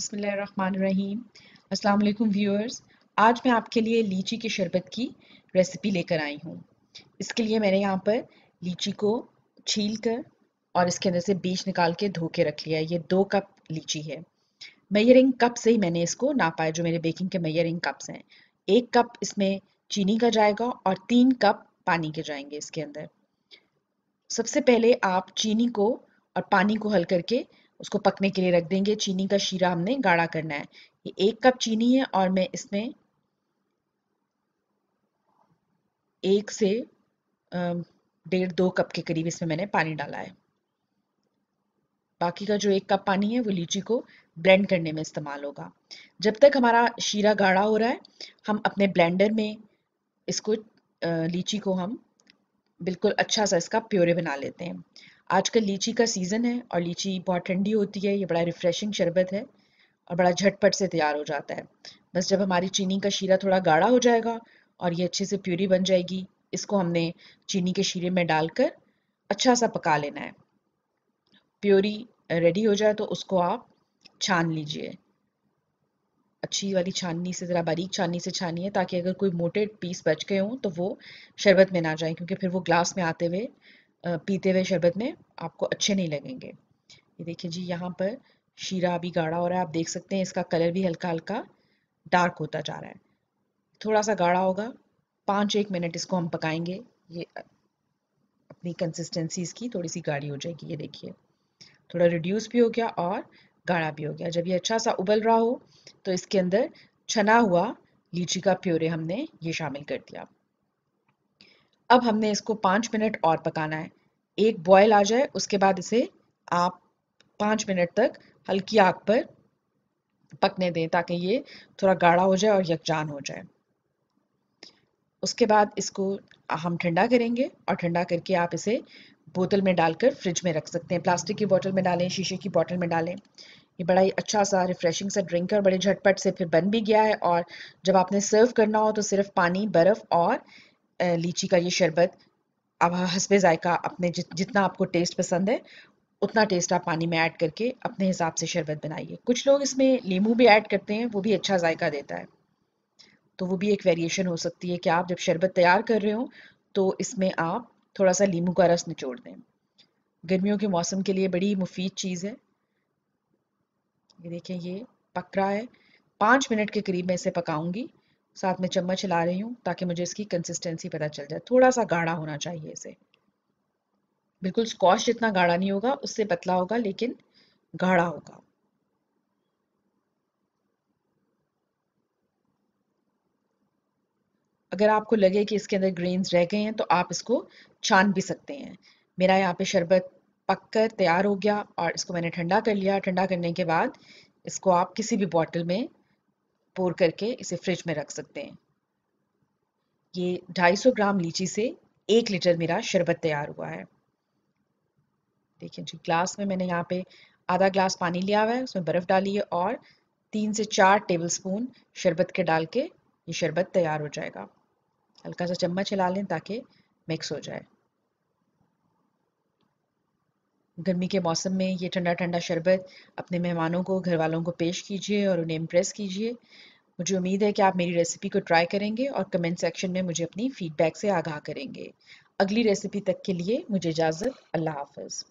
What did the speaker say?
बसमीम अल्लाम व्यूअर्स आज मैं आपके लिए लीची के शरबत की रेसिपी लेकर आई हूँ इसके लिए मैंने यहाँ पर लीची को छील कर और इसके अंदर से बीज निकाल के धो के रख लिया ये दो कप लीची है मैयरिंग कप से ही मैंने इसको ना पाया जो मेरे बेकिंग के मैयरिंग कप्स हैं एक कप इसमें चीनी का जाएगा और तीन कप पानी के जाएंगे इसके अंदर सबसे पहले आप चीनी को और पानी को हल करके उसको पकने के लिए रख देंगे चीनी का शीरा हमने गाढ़ा करना है ये एक कप चीनी है और मैं इसमें एक से डेढ़ दो कप के करीब इसमें मैंने पानी डाला है बाकी का जो एक कप पानी है वो लीची को ब्लेंड करने में इस्तेमाल होगा जब तक हमारा शीरा गाढ़ा हो रहा है हम अपने ब्लेंडर में इसको लीची को हम बिल्कुल अच्छा सा इसका प्योरे बना लेते हैं आजकल लीची का सीज़न है और लीची बहुत ठंडी होती है ये बड़ा रिफ़्रेशिंग शरबत है और बड़ा झटपट से तैयार हो जाता है बस जब हमारी चीनी का शीरा थोड़ा गाढ़ा हो जाएगा और ये अच्छे से प्यूरी बन जाएगी इसको हमने चीनी के शीरे में डालकर अच्छा सा पका लेना है प्योरी रेडी हो जाए तो उसको आप छान लीजिए अच्छी वाली छाननी से ज़रा बारीक छाननी से छानिए ताकि अगर कोई मोटे पीस बच गए हों तो वो शरबत में ना जाए क्योंकि फिर वो ग्लास में आते हुए पीते हुए शरबत में आपको अच्छे नहीं लगेंगे ये देखिए जी यहाँ पर शीरा अभी गाढ़ा हो रहा है आप देख सकते हैं इसका कलर भी हल्का हल्का डार्क होता जा रहा है थोड़ा सा गाढ़ा होगा पाँच एक मिनट इसको हम पकाएंगे ये अपनी कंसिस्टेंसी इसकी थोड़ी सी गाढ़ी हो जाएगी ये देखिए थोड़ा रिड्यूस भी हो गया और गाढ़ा भी हो गया जब ये अच्छा सा उबल रहा हो तो इसके अंदर छना हुआ लीची का प्योरे हमने ये शामिल कर दिया अब हमने इसको पाँच मिनट और पकाना है एक बॉयल आ जाए उसके बाद इसे आप पाँच मिनट तक हल्की आग पर पकने दें ताकि ये थोड़ा गाढ़ा हो जाए और यकजान हो जाए उसके बाद इसको हम ठंडा करेंगे और ठंडा करके आप इसे बोतल में डालकर फ्रिज में रख सकते हैं प्लास्टिक की बोतल में डालें शीशे की बोतल में डालें ये बड़ा ही अच्छा सा रिफ्रेशिंग सा ड्रिंक है और बड़े झटपट से फिर बन भी गया है और जब आपने सर्व करना हो तो सिर्फ पानी बर्फ़ और लीची का ये शरबत अब हसब जायका अपने जित, जितना आपको टेस्ट पसंद है उतना टेस्ट आप पानी में ऐड करके अपने हिसाब से शरबत बनाइए कुछ लोग इसमें लीमू भी ऐड करते हैं वो भी अच्छा जायका देता है तो वो भी एक वेरिएशन हो सकती है कि आप जब शरबत तैयार कर रहे हो तो इसमें आप थोड़ा सा लीमू का रस निचोड़ दें गर्मियों के मौसम के लिए बड़ी मुफीद चीज़ है ये देखें ये पक रहा है पाँच मिनट के करीब मैं इसे पकाऊंगी साथ में चम्मच ला रही हूँ ताकि मुझे इसकी कंसिस्टेंसी पता चल जाए थोड़ा सा गाढ़ा होना चाहिए इसे बिल्कुल स्कॉश जितना गाढ़ा नहीं होगा उससे पतला होगा लेकिन गाढ़ा होगा अगर आपको लगे कि इसके अंदर ग्रेन्स रह गए हैं तो आप इसको छान भी सकते हैं मेरा यहाँ पे शरबत पक कर तैयार हो गया और इसको मैंने ठंडा कर लिया ठंडा करने के बाद इसको आप किसी भी बॉटल में पोर करके इसे फ्रिज में रख सकते हैं ये 250 ग्राम लीची से एक लीटर मेरा शरबत तैयार हुआ है देखिए जी ग्लास में मैंने यहाँ पे आधा ग्लास पानी लिया हुआ है उसमें बर्फ़ डाली है और तीन से चार टेबल स्पून शरबत के डाल के ये शरबत तैयार हो जाएगा हल्का सा चम्मच हिला लें ताकि मिक्स हो जाए गर्मी के मौसम में ये ठंडा ठंडा शरबत अपने मेहमानों को घर वालों को पेश कीजिए और उन्हें इम्प्रेस कीजिए मुझे उम्मीद है कि आप मेरी रेसिपी को ट्राई करेंगे और कमेंट सेक्शन में मुझे अपनी फ़ीडबैक से आगाह करेंगे अगली रेसिपी तक के लिए मुझे इजाज़त अल्लाह हाफिज़